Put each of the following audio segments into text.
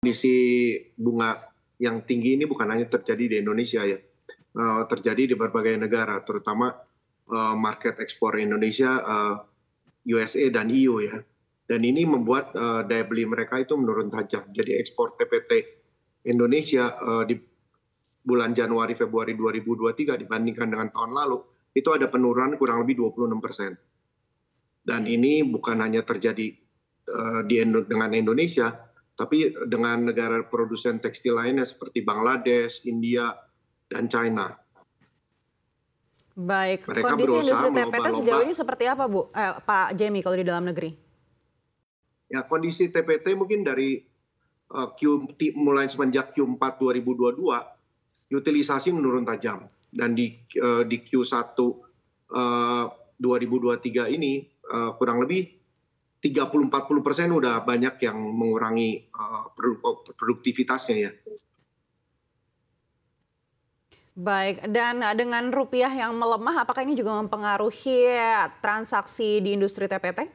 kondisi bunga yang tinggi ini bukan hanya terjadi di Indonesia ya, eh, terjadi di berbagai negara, terutama eh, market ekspor Indonesia, eh, USA dan EU ya. Dan ini membuat uh, daya beli mereka itu menurun tajam. Jadi ekspor TPT Indonesia di bulan Januari Februari 2023 dibandingkan dengan tahun lalu itu ada penurunan kurang lebih 26 persen. Dan ini bukan hanya terjadi di dengan Indonesia, tapi dengan negara produsen tekstil lainnya seperti Bangladesh, India, dan China. Baik, Mereka kondisi industri TPT sejauh ini seperti apa Bu, eh, Pak Jamie kalau di dalam negeri? Ya kondisi TPT mungkin dari uh, Q, mulai semenjak Q4 2022 utilisasi menurun tajam dan di uh, di Q1 uh, 2023 ini uh, kurang lebih 30-40 persen udah banyak yang mengurangi uh, produktivitasnya ya. Baik, dan eh, dengan rupiah yang melemah, apakah ini juga mempengaruhi eh, transaksi di industri TPT?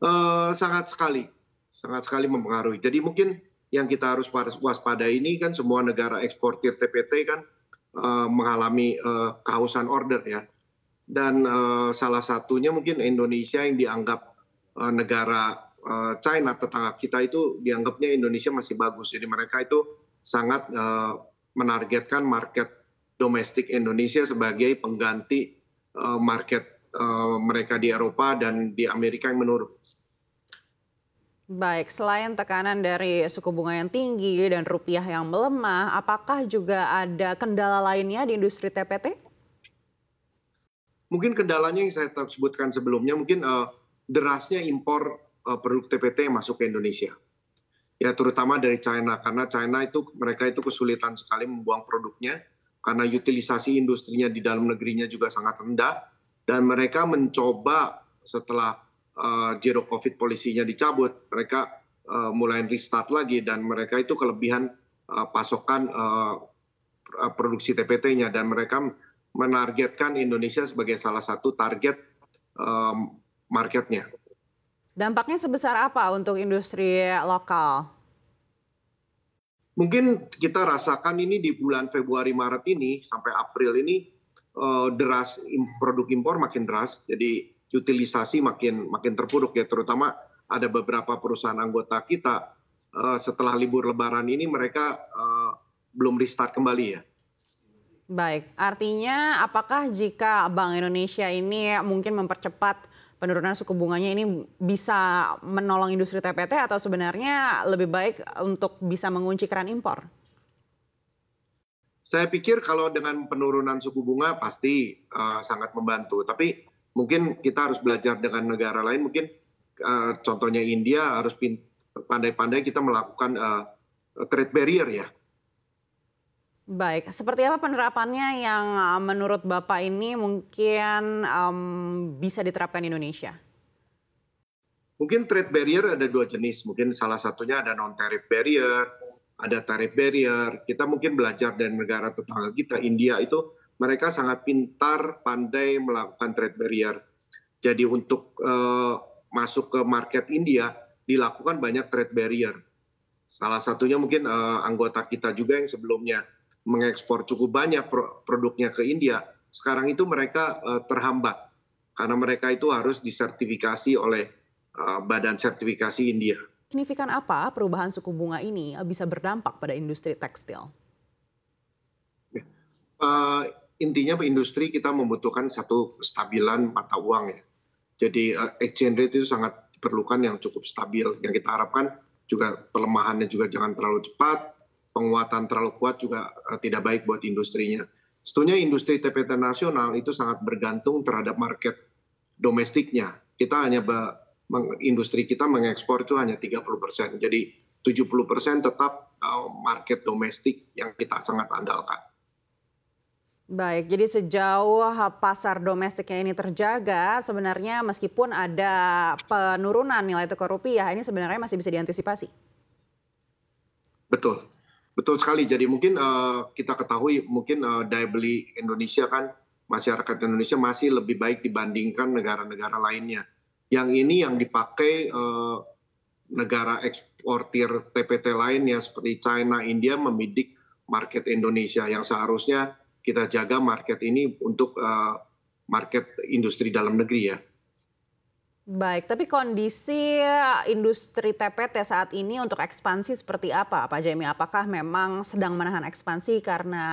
Uh, sangat sekali, sangat sekali mempengaruhi. Jadi mungkin yang kita harus waspada ini kan semua negara eksportir TPT kan uh, mengalami uh, kehausan order ya dan uh, salah satunya mungkin Indonesia yang dianggap uh, negara uh, China tetangga kita itu dianggapnya Indonesia masih bagus jadi mereka itu sangat uh, menargetkan market domestik Indonesia sebagai pengganti uh, market uh, mereka di Eropa dan di Amerika yang menurun. Baik, selain tekanan dari suku bunga yang tinggi dan rupiah yang melemah, apakah juga ada kendala lainnya di industri TPT? mungkin kendalanya yang saya sebutkan sebelumnya mungkin uh, derasnya impor uh, produk TPT yang masuk ke Indonesia. Ya terutama dari China karena China itu mereka itu kesulitan sekali membuang produknya karena utilisasi industrinya di dalam negerinya juga sangat rendah dan mereka mencoba setelah uh, zero covid polisinya dicabut mereka uh, mulai restart lagi dan mereka itu kelebihan uh, pasokan uh, produksi TPT-nya dan mereka menargetkan Indonesia sebagai salah satu target um, marketnya. Dampaknya sebesar apa untuk industri lokal? Mungkin kita rasakan ini di bulan Februari Maret ini sampai April ini uh, deras produk impor makin deras, jadi utilisasi makin makin terpuruk ya terutama ada beberapa perusahaan anggota kita uh, setelah libur Lebaran ini mereka uh, belum restart kembali ya Baik, artinya apakah jika Bank Indonesia ini mungkin mempercepat penurunan suku bunganya ini bisa menolong industri TPT atau sebenarnya lebih baik untuk bisa mengunci keran impor? Saya pikir kalau dengan penurunan suku bunga pasti uh, sangat membantu, tapi mungkin kita harus belajar dengan negara lain, mungkin uh, contohnya India harus pandai-pandai kita melakukan uh, trade barrier ya. Baik, seperti apa penerapannya yang eh, menurut Bapak ini mungkin um, bisa diterapkan di Indonesia? Mungkin trade barrier ada dua jenis, mungkin salah satunya ada non tarif barrier, ada tarif barrier. Kita mungkin belajar dari negara tetangga kita, India itu mereka sangat pintar, pandai melakukan trade barrier. Jadi untuk uh, masuk ke market India dilakukan banyak trade barrier. Salah satunya mungkin uh, anggota kita juga yang sebelumnya mengekspor cukup banyak produknya ke India, sekarang itu mereka eh, terhambat karena mereka itu harus disertifikasi oleh eh, badan sertifikasi India. Signifikan apa perubahan suku bunga ini eh, bisa berdampak pada industri tekstil? Uh, intinya industri kita membutuhkan satu kestabilan mata uang ya. Jadi uh, exchange rate itu sangat diperlukan yang cukup stabil. Yang kita harapkan juga pelemahannya juga jangan terlalu cepat, penguatan terlalu kuat juga eh, tidak baik buat industrinya. Setunya industri TPT nasional itu sangat bergantung terhadap market domestiknya. Kita hanya industri kita mengekspor itu hanya 30 persen. Jadi 70 persen tetap eh, market domestik yang kita sangat andalkan. Baik, jadi sejauh pasar domestiknya ini terjaga, sebenarnya meskipun ada penurunan nilai tukar rupiah, ini sebenarnya masih bisa diantisipasi. Betul. Betul sekali. Jadi mungkin uh, kita ketahui mungkin uh, daya beli Indonesia kan masyarakat Indonesia masih lebih baik dibandingkan negara-negara lainnya. Yang ini yang dipakai uh, negara eksportir TPT lainnya seperti China, India membidik market Indonesia yang seharusnya kita jaga market ini untuk uh, market industri dalam negeri ya. Baik, tapi kondisi eh, industri TPT saat ini untuk ekspansi seperti apa Pak Jamie? Apakah memang sedang menahan ekspansi karena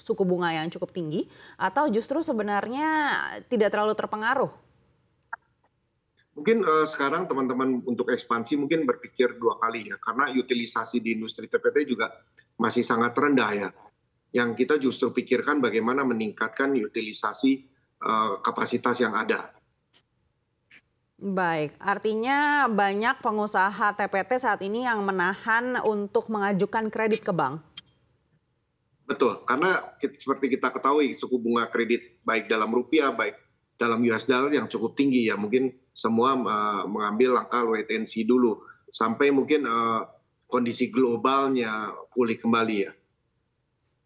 suku bunga yang cukup tinggi atau justru sebenarnya tidak terlalu terpengaruh? Mungkin uh, sekarang teman-teman untuk ekspansi mungkin berpikir dua kali ya karena utilisasi di industri TPT juga masih sangat rendah ya. Yang kita justru pikirkan bagaimana meningkatkan utilisasi uh, kapasitas yang ada Baik, artinya banyak pengusaha TPT saat ini yang menahan untuk mengajukan kredit ke bank. Betul, karena kita, seperti kita ketahui suku bunga kredit baik dalam rupiah baik dalam US dollar yang cukup tinggi ya mungkin semua uh, mengambil langkah wait and see dulu sampai mungkin uh, kondisi globalnya pulih kembali ya.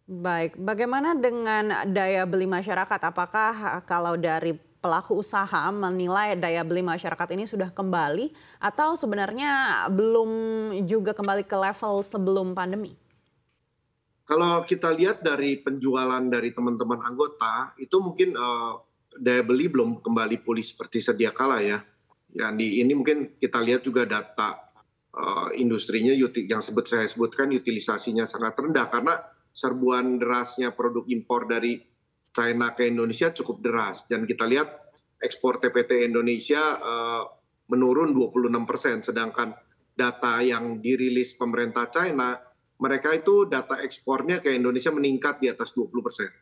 Baik, bagaimana dengan daya beli masyarakat? Apakah kalau dari pelaku usaha menilai daya beli masyarakat ini sudah kembali atau sebenarnya belum juga kembali ke level sebelum pandemi? Kalau kita lihat dari penjualan dari teman-teman anggota itu mungkin uh, daya beli belum kembali pulih seperti sedia kala ya. Ya di ini mungkin kita lihat juga data uh, industrinya yang sebut saya sebutkan utilisasinya sangat rendah karena serbuan derasnya produk impor dari China ke Indonesia cukup deras dan kita lihat ekspor TPT Indonesia uh, menurun 26 persen, sedangkan data yang dirilis pemerintah China mereka itu data ekspornya ke Indonesia meningkat di atas 20 persen.